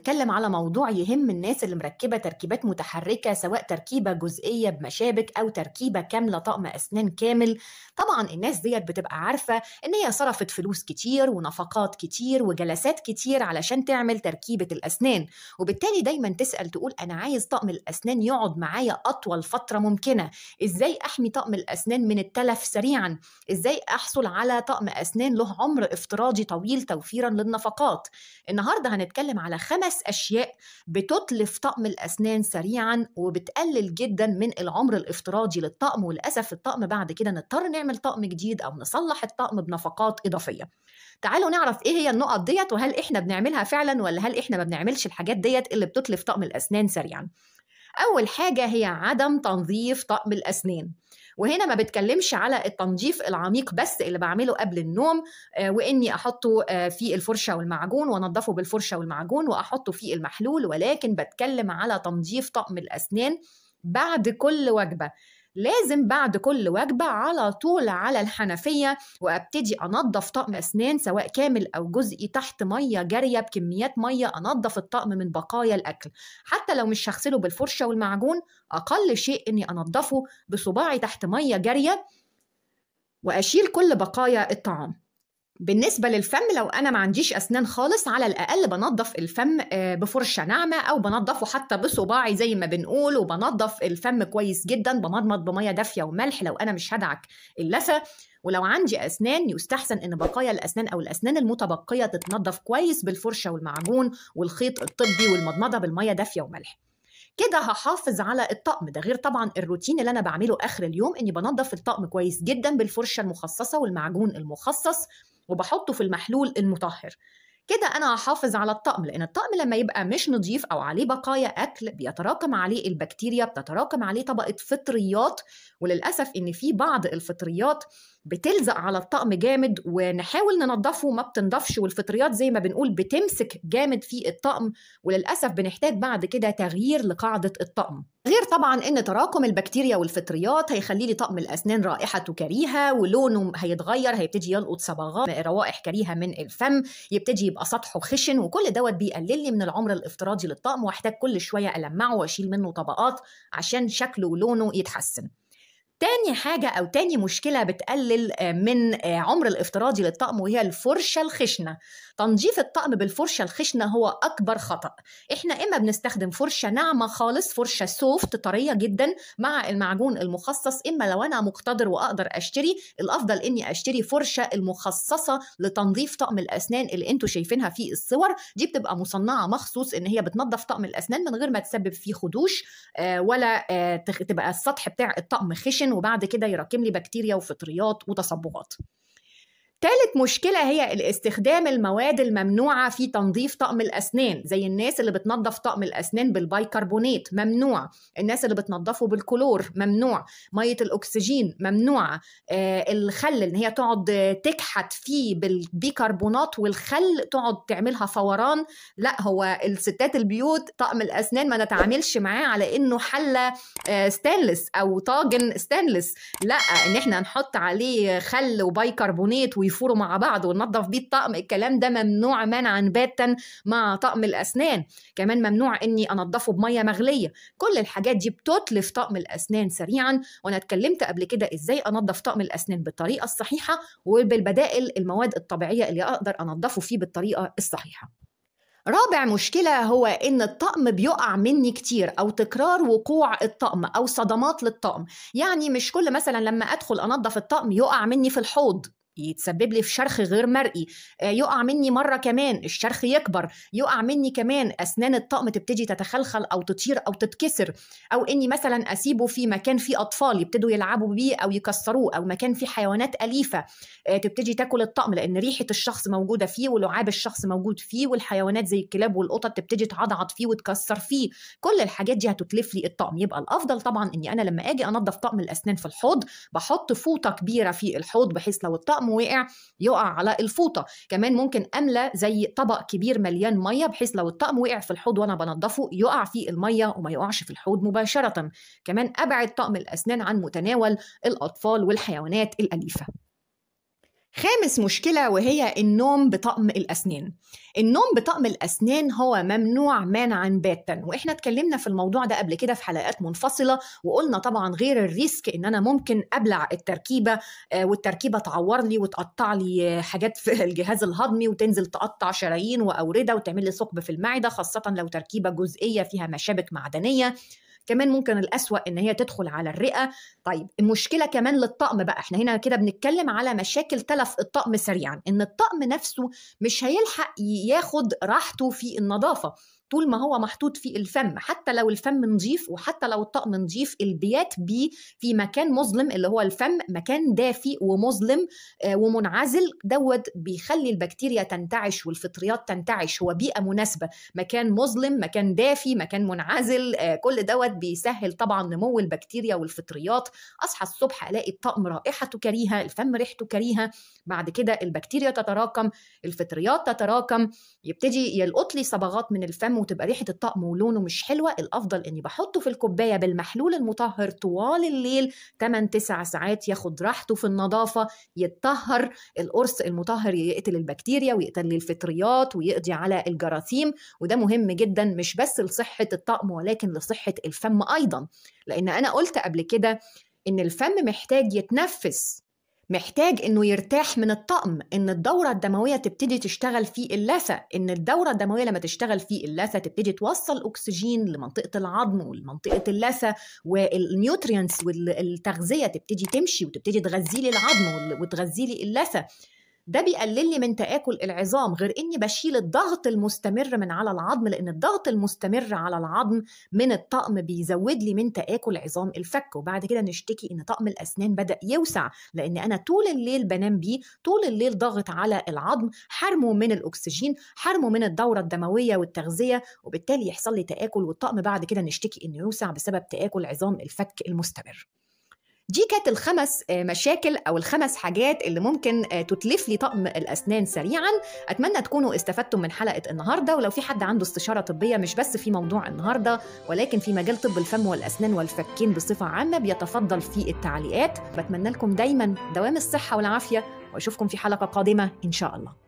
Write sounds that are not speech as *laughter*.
نتكلم على موضوع يهم الناس اللي مركبه تركيبات متحركه سواء تركيبه جزئيه بمشابك او تركيبه كامله طقم اسنان كامل طبعا الناس ديت بتبقى عارفه ان هي صرفت فلوس كتير ونفقات كتير وجلسات كتير علشان تعمل تركيبه الاسنان وبالتالي دايما تسال تقول انا عايز طقم الاسنان يقعد معايا اطول فتره ممكنه ازاي احمي طقم الاسنان من التلف سريعا ازاي احصل على طقم اسنان له عمر افتراضي طويل توفيرا للنفقات النهارده هنتكلم على خمس ثلاث أشياء بتتلف طقم الأسنان سريعا وبتقلل جدا من العمر الافتراضي للطقم وللأسف الطقم بعد كده نضطر نعمل طقم جديد أو نصلح الطقم بنفقات إضافية تعالوا نعرف ايه هي النقط ديت وهل احنا بنعملها فعلا ولا هل احنا ما بنعملش الحاجات ديت اللي بتتلف طقم الاسنان سريعا اول حاجه هي عدم تنظيف طقم الاسنان وهنا ما بتكلمش على التنظيف العميق بس اللي بعمله قبل النوم آه، واني احطه آه، في الفرشه والمعجون وانضفه بالفرشه والمعجون واحطه في المحلول ولكن بتكلم على تنظيف طقم الاسنان بعد كل وجبه لازم بعد كل وجبه على طول على الحنفيه وابتدي انظف طقم اسنان سواء كامل او جزئي تحت ميه جاريه بكميات ميه انظف الطقم من بقايا الاكل حتى لو مش هغسله بالفرشه والمعجون اقل شيء اني انظفه بصباعي تحت ميه جاريه واشيل كل بقايا الطعام بالنسبه للفم لو انا ما عنديش اسنان خالص على الاقل بنظف الفم آه، بفرشه ناعمه او بنظفه حتى بصباعي زي ما بنقول وبنظف الفم كويس جدا بمضمض بميه دافيه وملح لو انا مش هدعك اللثه ولو عندي اسنان يستحسن ان بقايا الاسنان او الاسنان المتبقيه تتنظف كويس بالفرشه والمعجون والخيط الطبي والمضمضه بالميه دافيه وملح كده هحافظ على الطقم ده غير طبعا الروتين اللي انا بعمله اخر اليوم اني بنضف الطقم كويس جدا بالفرشه المخصصه والمعجون المخصص وبحطه في المحلول المطهر كده انا هحافظ على الطقم لان الطقم لما يبقى مش نظيف او عليه بقايا اكل بيتراكم عليه البكتيريا بتتراكم عليه طبقه فطريات وللاسف ان في بعض الفطريات بتلزق على الطقم جامد ونحاول ننضفه ما بتنضفش والفطريات زي ما بنقول بتمسك جامد في الطقم وللاسف بنحتاج بعد كده تغيير لقاعده الطقم غير طبعا ان تراكم البكتيريا والفطريات هيخلي لي طقم الاسنان رائحته كريهه ولونه هيتغير هيبتدي يلقط صبغات روائح كريهه من الفم يبتدي يبقى سطحه خشن وكل دوت بيقلل لي من العمر الافتراضي للطقم واحتاج كل شويه المعه واشيل منه طبقات عشان شكله ولونه يتحسن تاني حاجة أو تاني مشكلة بتقلل آه، من آه، عمر الافتراضي للطقم وهي الفرشة الخشنة تنظيف الطقم بالفرشة الخشنة هو أكبر خطأ إحنا إما بنستخدم فرشة ناعمة خالص فرشة سوفت طرية جدا مع المعجون المخصص إما لو أنا مقتدر وأقدر أشتري الأفضل إني أشتري فرشة المخصصة لتنظيف طقم الأسنان اللي أنتوا شايفينها في الصور دي بتبقى مصنعة مخصوص إن هي بتنظف طقم الأسنان من غير ما تسبب فيه خدوش آه، ولا تبقى السطح بتاع الطقم خشن وبعد كده يراكم لي بكتيريا وفطريات وتصبغات ثالث مشكلة هي الاستخدام المواد الممنوعة في تنظيف طقم الأسنان زي الناس اللي بتنظف طقم الأسنان بالبيكربونات ممنوع الناس اللي بتنظفه بالكلور ممنوع مية الأكسجين ممنوعة آه الخل إن هي تقعد تكحت فيه بالبيكربونات والخل تقعد تعملها فوران لا هو الستات البيوت طقم الأسنان ما نتعاملش معاه على إنه حلة آه ستانلس أو طاجن ستانلس لا إن إحنا نحط عليه خل وبيكربونات ويفوروا مع بعض وننظف بيه الطقم الكلام ده ممنوع منعا باتا مع طقم الاسنان كمان ممنوع اني انضفه بميه مغليه كل الحاجات دي بتتلف طقم الاسنان سريعا وانا اتكلمت قبل كده ازاي انضف طقم الاسنان بالطريقه الصحيحه وبالبدائل المواد الطبيعيه اللي اقدر انضفه فيه بالطريقه الصحيحه رابع مشكلة هو إن الطقم بيقع مني كتير أو تكرار وقوع الطقم أو صدمات للطقم، يعني مش كل مثلا لما أدخل أنظف الطقم يقع مني في الحوض، يتسبب لي في شرخ غير مرئي آه، يقع مني مره كمان الشرخ يكبر يقع مني كمان اسنان الطقم تبتدي تتخلخل او تطير او تتكسر او اني مثلا اسيبه في مكان فيه اطفال يبتدوا يلعبوا بيه او يكسروه او مكان فيه حيوانات اليفه آه، تبتدي تاكل الطقم لان ريحه الشخص موجوده فيه ولعاب الشخص موجود فيه والحيوانات زي الكلاب والقطط تبتدي تعضعض فيه وتكسر فيه كل الحاجات دي هتتلف لي الطقم يبقى الافضل طبعا اني انا لما اجي انضف طقم الاسنان في الحوض بحط فوطه كبيره في الحوض بحيث لو الطقم قدامه واقع يقع على الفوطه كمان ممكن املى زي طبق كبير مليان ميه بحيث لو الطقم وقع في الحوض وانا بنضفه يقع فيه الميه وما يقعش في الحوض مباشره كمان ابعد طقم الاسنان عن متناول الاطفال والحيوانات الاليفه خامس مشكلة وهي النوم بطقم الأسنان النوم بطقم الأسنان هو ممنوع مانعا باتا وإحنا اتكلمنا في الموضوع ده قبل كده في حلقات منفصلة وقلنا طبعا غير الريسك إن أنا ممكن أبلع التركيبة آه، والتركيبة تعور لي وتقطع لي آه، حاجات في *laughs* الجهاز الهضمي وتنزل تقطع شرايين وأوردة وتعمل لي ثقب في المعدة خاصة لو تركيبة جزئية فيها مشابك معدنية كمان ممكن الأسوأ إن هي تدخل على الرئة طيب المشكلة كمان للطقم بقى إحنا هنا كده بنتكلم على مشاكل تلف الطقم سريعا إن الطقم نفسه مش هيلحق ياخد راحته في النظافة طول ما هو محطوط في الفم حتى لو الفم نظيف وحتى لو الطقم نظيف البيات بيه في مكان مظلم اللي هو الفم مكان دافي ومظلم آه، ومنعزل دوت بيخلي البكتيريا تنتعش والفطريات تنتعش هو بيئه مناسبه مكان مظلم مكان دافي مكان منعزل آه، كل دوت بيسهل طبعا نمو البكتيريا والفطريات اصحى الصبح الاقي الطقم رائحته كريهه الفم ريحته كريهه بعد كده البكتيريا تتراكم الفطريات تتراكم يبتدي يلقط لي صبغات من الفم وتبقى ريحه الطقم ولونه مش حلوه الافضل اني بحطه في الكوبايه بالمحلول المطهر طوال الليل 8 9 ساعات ياخد راحته في النظافه يتطهر القرص المطهر يقتل البكتيريا ويقتل الفطريات ويقضي على الجراثيم وده مهم جدا مش بس لصحه الطقم ولكن لصحه الفم ايضا لان انا قلت قبل كده ان الفم محتاج يتنفس محتاج انه يرتاح من الطقم ان الدوره الدمويه تبتدي تشتغل في اللثه ان الدوره الدمويه لما تشتغل في اللثه تبتدي توصل اكسجين لمنطقه العظم ولمنطقه اللثه والنيوترينتس والتغذيه تبتدي تمشي وتبتدي تغذي لي العظم وتغذي لي اللثه ده بيقلل لي من تآكل العظام غير إني بشيل الضغط المستمر من على العظم لأن الضغط المستمر على العظم من الطقم بيزود لي من تآكل عظام الفك وبعد كده نشتكي إن طقم الأسنان بدأ يوسع لأن أنا طول الليل بنام بيه طول الليل ضاغط على العظم حرمه من الأكسجين حرمه من الدورة الدموية والتغذية وبالتالي يحصل لي تآكل والطقم بعد كده نشتكي إنه يوسع بسبب تآكل عظام الفك المستمر دي كانت الخمس آه، مشاكل او الخمس حاجات اللي ممكن آه، تتلف لي طقم الاسنان سريعا اتمنى تكونوا استفدتم من حلقه النهارده ولو في حد عنده استشاره طبيه مش بس في موضوع النهارده ولكن في مجال طب الفم والاسنان والفكين بصفه عامه بيتفضل في التعليقات بتمنى لكم دايما دوام الصحه والعافيه واشوفكم في حلقه قادمه ان شاء الله